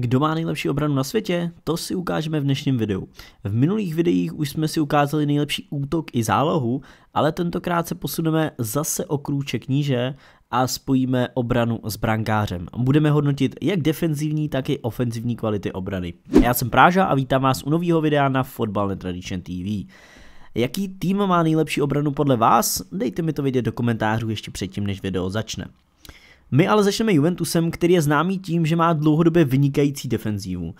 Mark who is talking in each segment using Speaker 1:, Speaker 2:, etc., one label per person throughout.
Speaker 1: Kdo má nejlepší obranu na světě? To si ukážeme v dnešním videu. V minulých videích už jsme si ukázali nejlepší útok i zálohu, ale tentokrát se posuneme zase o krůček níže a spojíme obranu s brankářem. Budeme hodnotit jak defenzivní, tak i ofenzivní kvality obrany. Já jsem Práža a vítám vás u nového videa na Football Netradition TV. Jaký tým má nejlepší obranu podle vás? Dejte mi to vědět do komentářů ještě předtím, než video začne. My ale začneme Juventusem, který je známý tím, že má dlouhodobě vynikající defenzívu.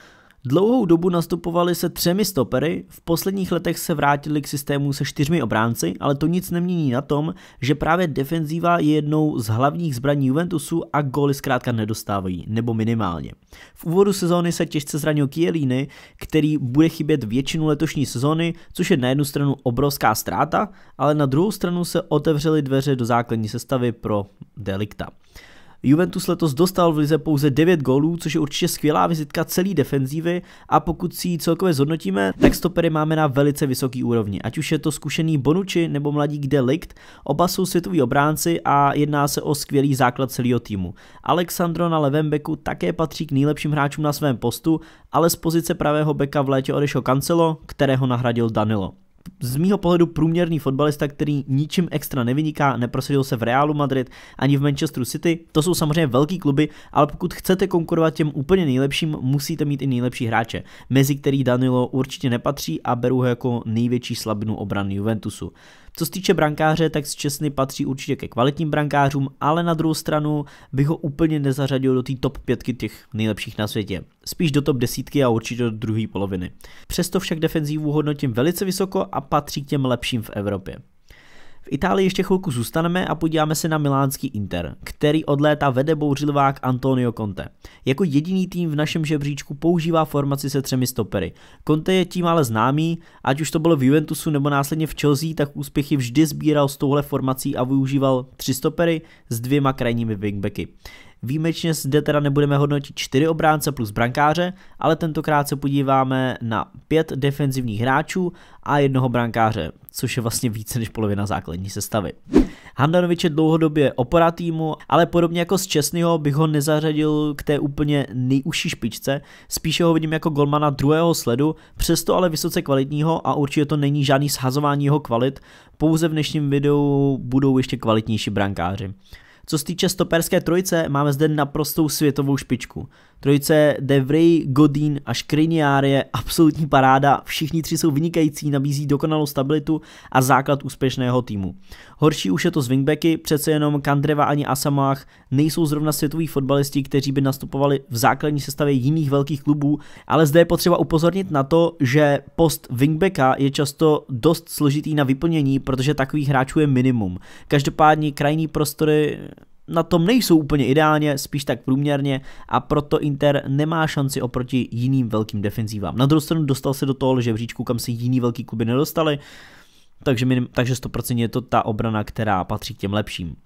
Speaker 1: Dlouhou dobu nastupovali se třemi stopery, v posledních letech se vrátili k systému se čtyřmi obránci, ale to nic nemění na tom, že právě defenzíva je jednou z hlavních zbraní Juventusu a góly zkrátka nedostávají, nebo minimálně. V úvodu sezóny se těžce zranil Kielíny, který bude chybět většinu letošní sezóny, což je na jednu stranu obrovská ztráta, ale na druhou stranu se otevřely dveře do základní sestavy pro Delikta. Juventus letos dostal v lize pouze 9 gólů, což je určitě skvělá vizitka celý defenzívy a pokud si ji celkově zhodnotíme, tak stopery máme na velice vysoký úrovni. Ať už je to zkušený Bonucci nebo mladík Delikt, oba jsou světoví obránci a jedná se o skvělý základ celého týmu. Alexandro na levém beku také patří k nejlepším hráčům na svém postu, ale z pozice pravého beka v létě odešel Cancelo, kterého nahradil Danilo z mýho pohledu průměrný fotbalista, který ničím extra nevyniká, neprosadil se v Realu Madrid ani v Manchesteru City. To jsou samozřejmě velký kluby, ale pokud chcete konkurovat těm úplně nejlepším, musíte mít i nejlepší hráče, mezi který Danilo určitě nepatří a beru ho jako největší slabinu obrany Juventusu. Co se týče brankáře, tak z Česny patří určitě ke kvalitním brankářům, ale na druhou stranu bych ho úplně nezařadil do té top 5 těch nejlepších na světě. Spíš do top desítky a určitě do druhé poloviny. Přesto však defenzívu hodnotím velice vysoko a patří k těm lepším v Evropě. Itálii ještě chvilku zůstaneme a podíváme se na milánský Inter, který od léta vede bouřilvák Antonio Conte. Jako jediný tým v našem žebříčku používá formaci se třemi stopery. Conte je tím ale známý, ať už to bylo v Juventusu nebo následně v Chelsea, tak úspěchy vždy sbíral s touhle formací a využíval tři stopery s dvěma krajními wingbacky. Výjimečně zde teda nebudeme hodnotit 4 obránce plus brankáře, ale tentokrát se podíváme na 5 defenzivních hráčů a jednoho brankáře, což je vlastně více než polovina základní sestavy. Handanovič je dlouhodobě opora týmu, ale podobně jako z Česnyho bych ho nezařadil k té úplně nejužší špičce, spíše ho vidím jako golmana druhého sledu, přesto ale vysoce kvalitního a určitě to není žádný shazování jeho kvalit, pouze v dnešním videu budou ještě kvalitnější brankáři. Co se týče stoperské trojice, máme zde naprostou světovou špičku. Trojice De Vrij, Godin a Škriniár je absolutní paráda, všichni tři jsou vynikající, nabízí dokonalou stabilitu a základ úspěšného týmu. Horší už je to z wingbacky, přece jenom Kandreva ani Asamach nejsou zrovna světoví fotbalisti, kteří by nastupovali v základní sestavě jiných velkých klubů, ale zde je potřeba upozornit na to, že post wingbacka je často dost složitý na vyplnění, protože takových hráčů je minimum. Každopádně krajní prostory na tom nejsou úplně ideálně, spíš tak průměrně a proto Inter nemá šanci oproti jiným velkým defenzívám. Na druhou stranu dostal se do toho žebříčku, kam se jiní velký kluby nedostali, takže, minim, takže 100% je to ta obrana, která patří k těm lepším.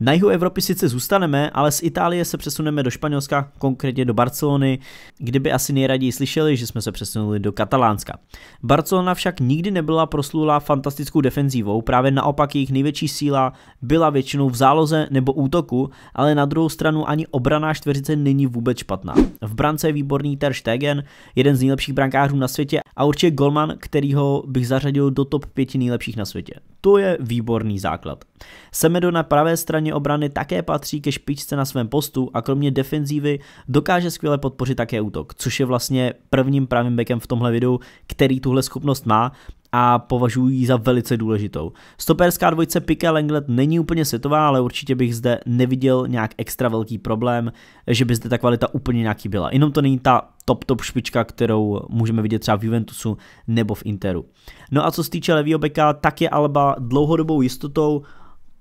Speaker 1: Na jihu Evropy sice zůstaneme, ale z Itálie se přesuneme do Španělska, konkrétně do Barcelony, kde by asi nejraději slyšeli, že jsme se přesunuli do Katalánska. Barcelona však nikdy nebyla proslulá fantastickou defenzívou, právě naopak jejich největší síla byla většinou v záloze nebo útoku, ale na druhou stranu ani obraná čtveřice není vůbec špatná. V brance je výborný Ter Stegen, jeden z nejlepších brankářů na světě a určitě Golman, kterýho bych zařadil do top 5 nejlepších na světě. To je výborný základ. Semedo na pravé straně straně obrany také patří ke špičce na svém postu a kromě defenzívy dokáže skvěle podpořit také útok, což je vlastně prvním pravým bekem v tomhle videu, který tuhle schopnost má a považuji ji za velice důležitou. Stoperská dvojce Pika Lenglet není úplně setová, ale určitě bych zde neviděl nějak extra velký problém, že by zde ta kvalita úplně nějaký byla. Jenom to není ta top top špička, kterou můžeme vidět třeba v Juventusu nebo v Interu. No a co se týče levýho beka, tak je Alba dlouhodobou jistotou,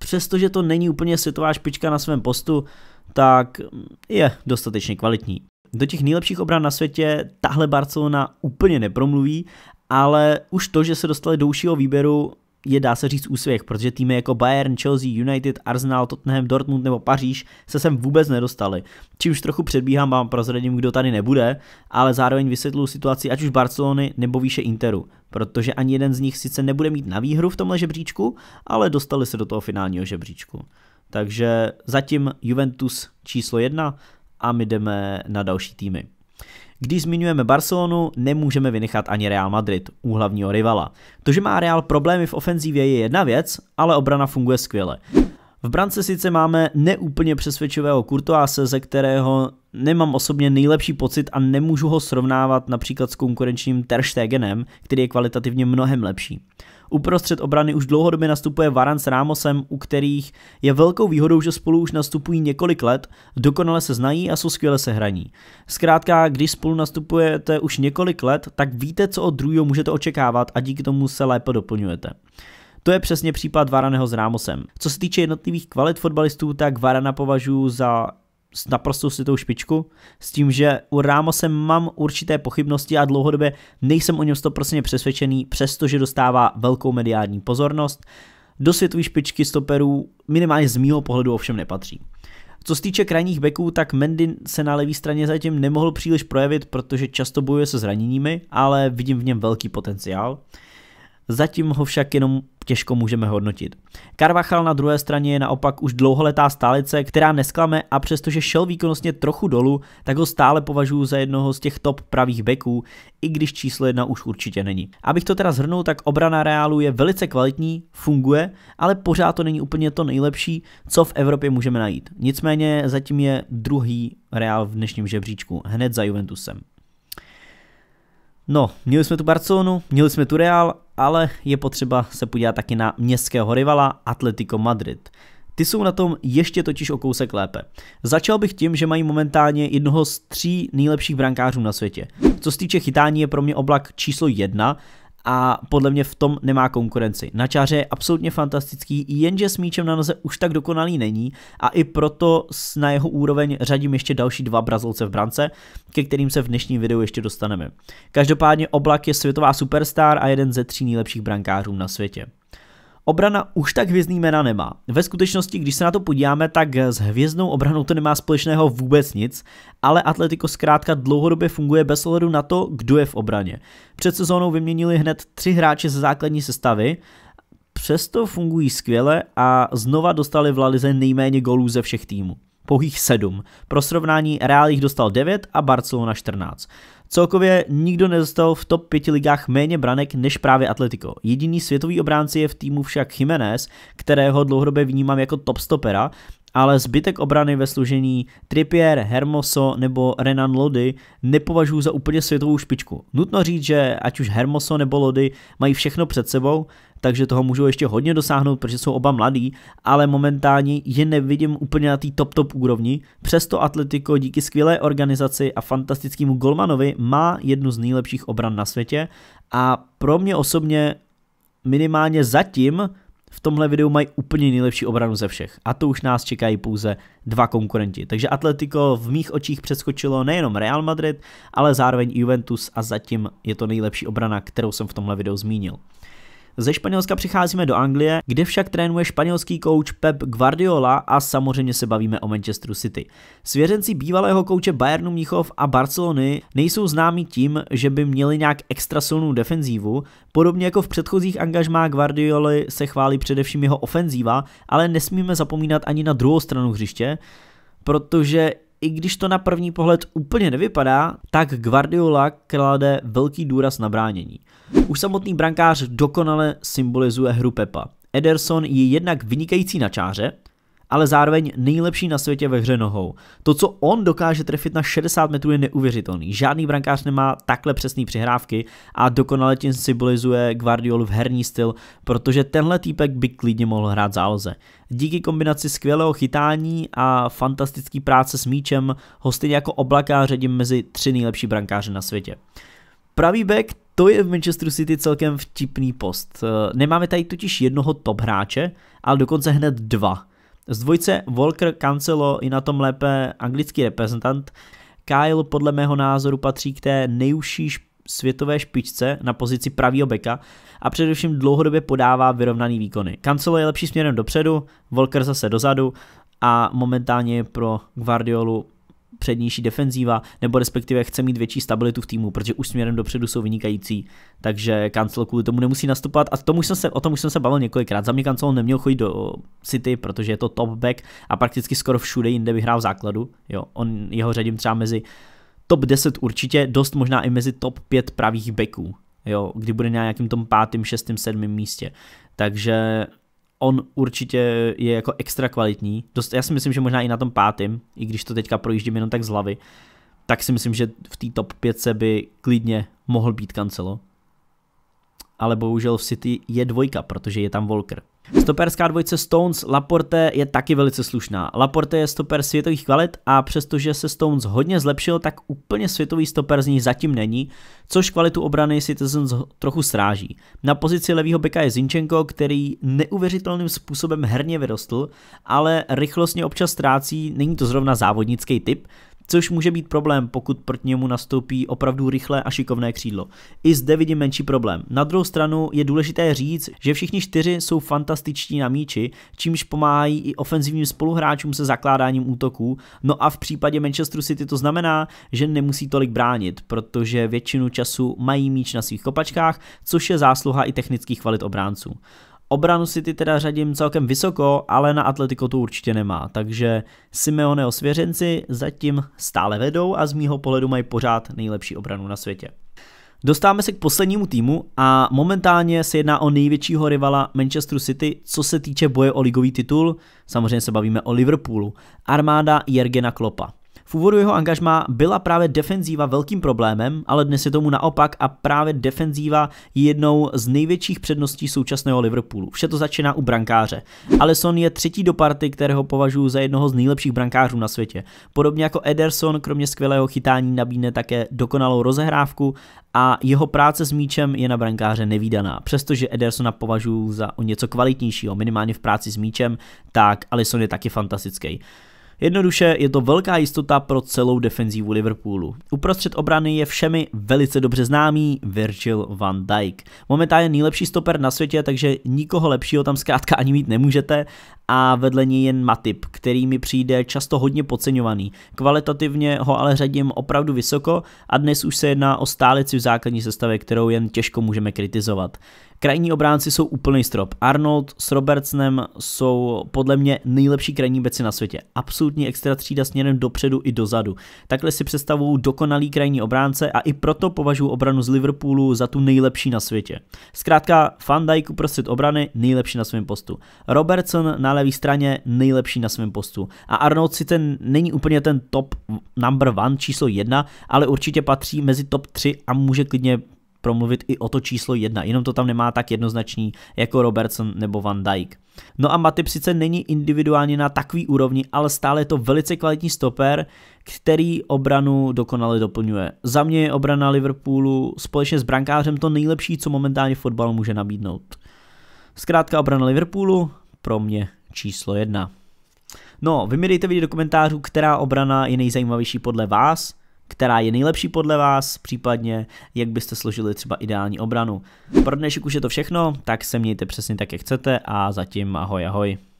Speaker 1: přestože to není úplně světová špička na svém postu, tak je dostatečně kvalitní. Do těch nejlepších obran na světě tahle Barcelona úplně nepromluví, ale už to, že se dostali do užšího výběru, je, dá se říct, úspěch, protože týmy jako Bayern, Chelsea, United, Arsenal, Tottenham, Dortmund nebo Paříž se sem vůbec nedostali. Či už trochu předbíhám, vám prozradím, kdo tady nebude, ale zároveň vysvětluji situaci ať už Barcelony nebo výše Interu, protože ani jeden z nich sice nebude mít na výhru v tomhle žebříčku, ale dostali se do toho finálního žebříčku. Takže zatím Juventus číslo jedna a my jdeme na další týmy. Když zmiňujeme Barcelonu, nemůžeme vynechat ani Real Madrid, úhlavního rivala. To, že má Real problémy v ofenzívě je jedna věc, ale obrana funguje skvěle. V brance sice máme neúplně přesvědčivého Kurtoáse, ze kterého nemám osobně nejlepší pocit a nemůžu ho srovnávat například s konkurenčním Stegenem, který je kvalitativně mnohem lepší. Uprostřed obrany už dlouhodobě nastupuje Varan s Rámosem, u kterých je velkou výhodou, že spolu už nastupují několik let, dokonale se znají a jsou skvěle se hraní. Zkrátka, když spolu nastupujete už několik let, tak víte, co od druhého můžete očekávat a díky tomu se lépe doplňujete. To je přesně případ Varaného s Rámosem. Co se týče jednotlivých kvalit fotbalistů, tak Varana považuji za s naprostou světou špičku, s tím, že u Rámose mám určité pochybnosti a dlouhodobě nejsem o něm 100% přesvědčený, přestože dostává velkou mediální pozornost. Do světové špičky stoperů minimálně z mýho pohledu ovšem nepatří. Co se týče krajních beků, tak Mendy se na levé straně zatím nemohl příliš projevit, protože často bojuje se zraněními, ale vidím v něm velký potenciál. Zatím ho však jenom těžko můžeme hodnotit. Carvajal na druhé straně je naopak už dlouholetá stálice, která nesklame a přestože šel výkonnostně trochu dolů, tak ho stále považuji za jednoho z těch top pravých beků, i když číslo jedna už určitě není. Abych to teda zhrnul, tak obrana Reálu je velice kvalitní, funguje, ale pořád to není úplně to nejlepší, co v Evropě můžeme najít. Nicméně zatím je druhý Reál v dnešním žebříčku, hned za Juventusem. No, měli jsme tu Barcelonu, měli jsme tu Real ale je potřeba se podívat taky na městského rivala Atletico Madrid. Ty jsou na tom ještě totiž o kousek lépe. Začal bych tím, že mají momentálně jednoho z tří nejlepších brankářů na světě. Co se týče chytání je pro mě oblak číslo jedna a podle mě v tom nemá konkurenci. čáře je absolutně fantastický, jenže s míčem na noze už tak dokonalý není a i proto na jeho úroveň řadím ještě další dva brazilce v brance, ke kterým se v dnešním videu ještě dostaneme. Každopádně Oblak je světová superstar a jeden ze tří nejlepších brankářů na světě. Obrana už tak hvězdný jména nemá. Ve skutečnosti, když se na to podíváme, tak s hvězdnou obranou to nemá společného vůbec nic, ale Atletico zkrátka dlouhodobě funguje bez ohledu na to, kdo je v obraně. Před sezónou vyměnili hned tři hráče ze základní sestavy, přesto fungují skvěle a znova dostali v lalize nejméně golů ze všech týmů pouhých 7. Pro srovnání Real jich dostal 9 a Barcelona 14. Celkově nikdo nedostal v top 5 ligách méně branek než právě Atletico. Jediný světový obránce je v týmu však Jiménez, kterého dlouhodobě vnímám jako top stopera, ale zbytek obrany ve služení Trippier, Hermoso nebo Renan Lody nepovažuji za úplně světovou špičku. Nutno říct, že ať už Hermoso nebo Lody mají všechno před sebou, takže toho můžou ještě hodně dosáhnout, protože jsou oba mladí, ale momentálně je nevidím úplně na té top top úrovni. Přesto Atletico díky skvělé organizaci a fantastickému golmanovi má jednu z nejlepších obran na světě a pro mě osobně minimálně zatím v tomhle videu mají úplně nejlepší obranu ze všech. A to už nás čekají pouze dva konkurenti. Takže Atletico v mých očích přeskočilo nejenom Real Madrid, ale zároveň Juventus a zatím je to nejlepší obrana, kterou jsem v tomhle videu zmínil. Ze Španělska přicházíme do Anglie, kde však trénuje španělský kouč Pep Guardiola a samozřejmě se bavíme o Manchesteru City. Svěřenci bývalého kouče Bayernu Mnichov a Barcelony nejsou známi tím, že by měli nějak extra silnou defenzívu, podobně jako v předchozích angažmá Guardioli se chválí především jeho ofenzíva, ale nesmíme zapomínat ani na druhou stranu hřiště, protože i když to na první pohled úplně nevypadá, tak Guardiola klade velký důraz na bránění. Už samotný brankář dokonale symbolizuje hru Pepa. Ederson je jednak vynikající na čáře, ale zároveň nejlepší na světě ve hře nohou. To, co on dokáže trefit na 60 metrů, je neuvěřitelný. Žádný brankář nemá takhle přesné přihrávky a dokonale tím symbolizuje Guardiol v herní styl, protože tenhle týpek by klidně mohl hrát záloze. Díky kombinaci skvělého chytání a fantastické práce s míčem ho stejně jako oblaká řadím mezi tři nejlepší brankáře na světě. Pravý back to je v Manchesteru City celkem vtipný post. Nemáme tady totiž jednoho top hráče, ale dokonce hned dva. Z dvojce Volker Cancelo i na tom lépe anglický reprezentant. Kyle podle mého názoru patří k té nejužší světové špičce na pozici pravýho beka a především dlouhodobě podává vyrovnaný výkony. Cancelo je lepší směrem dopředu, Volker zase dozadu a momentálně je pro Guardiolu přednější defenzíva, nebo respektive chce mít větší stabilitu v týmu, protože už směrem dopředu jsou vynikající, takže Cancel kvůli tomu nemusí nastupovat a tomu jsem se, o tom už jsem se bavil několikrát. Za mě Cancel neměl chodit do City, protože je to top back a prakticky skoro všude jinde vyhrál v základu. Jo, on jeho řadím třeba mezi top 10 určitě, dost možná i mezi top 5 pravých backů, jo, kdy bude na nějakým tom pátém, šestém, sedmém místě. Takže on určitě je jako extra kvalitní. Dost, já si myslím, že možná i na tom pátém, i když to teďka projíždím jenom tak z hlavy, tak si myslím, že v té top 5 se by klidně mohl být Cancelo. Ale bohužel v City je dvojka, protože je tam Volker. Stoperská dvojice Stones Laporte je taky velice slušná. Laporte je stoper světových kvalit a přestože se Stones hodně zlepšil, tak úplně světový stoper z ní zatím není, což kvalitu obrany Citizens trochu sráží. Na pozici levýho beka je Zinčenko, který neuvěřitelným způsobem herně vyrostl, ale rychlostně občas ztrácí, není to zrovna závodnický typ, což může být problém, pokud proti němu nastoupí opravdu rychlé a šikovné křídlo. I zde vidím menší problém. Na druhou stranu je důležité říct, že všichni čtyři jsou fantastiční na míči, čímž pomáhají i ofenzivním spoluhráčům se zakládáním útoků. No a v případě Manchesteru City to znamená, že nemusí tolik bránit, protože většinu času mají míč na svých kopačkách, což je zásluha i technických kvalit obránců. Obranu City teda řadím celkem vysoko, ale na Atletico to určitě nemá, takže Simeone osvěřenci zatím stále vedou a z mýho pohledu mají pořád nejlepší obranu na světě. Dostáváme se k poslednímu týmu a momentálně se jedná o největšího rivala Manchester City, co se týče boje o ligový titul. Samozřejmě se bavíme o Liverpoolu. Armáda Jergena Kloppa. V úvodu jeho angažma byla právě defenzíva velkým problémem, ale dnes je tomu naopak a právě defenzíva je jednou z největších předností současného Liverpoolu. Vše to začíná u brankáře. Alisson je třetí do party, kterého považuji za jednoho z nejlepších brankářů na světě. Podobně jako Ederson, kromě skvělého chytání nabídne také dokonalou rozehrávku a jeho práce s míčem je na brankáře nevýdaná. Přestože Edersona považuji za o něco kvalitnějšího, minimálně v práci s míčem, tak Alisson je taky fantastický. Jednoduše je to velká jistota pro celou defenzívu Liverpoolu. Uprostřed obrany je všemi velice dobře známý Virgil van Dijk. Momentálně nejlepší stoper na světě, takže nikoho lepšího tam zkrátka ani mít nemůžete a vedle něj jen Matip, který mi přijde často hodně podceňovaný. Kvalitativně ho ale řadím opravdu vysoko a dnes už se jedná o stálici v základní sestavě, kterou jen těžko můžeme kritizovat. Krajní obránci jsou úplný strop. Arnold s Robertsnem jsou podle mě nejlepší krajní beci na světě. Absolutní extra třída směrem dopředu i dozadu. Takhle si představují dokonalý krajní obránce a i proto považuji obranu z Liverpoolu za tu nejlepší na světě. Zkrátka Van Dijk uprostřed obrany nejlepší na svém postu. Robertson na levé straně nejlepší na svém postu. A Arnold sice není úplně ten top number one, číslo jedna, ale určitě patří mezi top 3 a může klidně promluvit i o to číslo jedna, jenom to tam nemá tak jednoznačný jako Robertson nebo Van Dijk. No a Matip sice není individuálně na takový úrovni, ale stále je to velice kvalitní stoper, který obranu dokonale doplňuje. Za mě je obrana Liverpoolu společně s brankářem to nejlepší, co momentálně fotbal může nabídnout. Zkrátka obrana Liverpoolu pro mě číslo jedna. No, vy mi dejte vidět do komentářů, která obrana je nejzajímavější podle vás, která je nejlepší podle vás, případně jak byste složili třeba ideální obranu. Pro dnešek už je to všechno, tak se mějte přesně tak, jak chcete a zatím ahoj ahoj.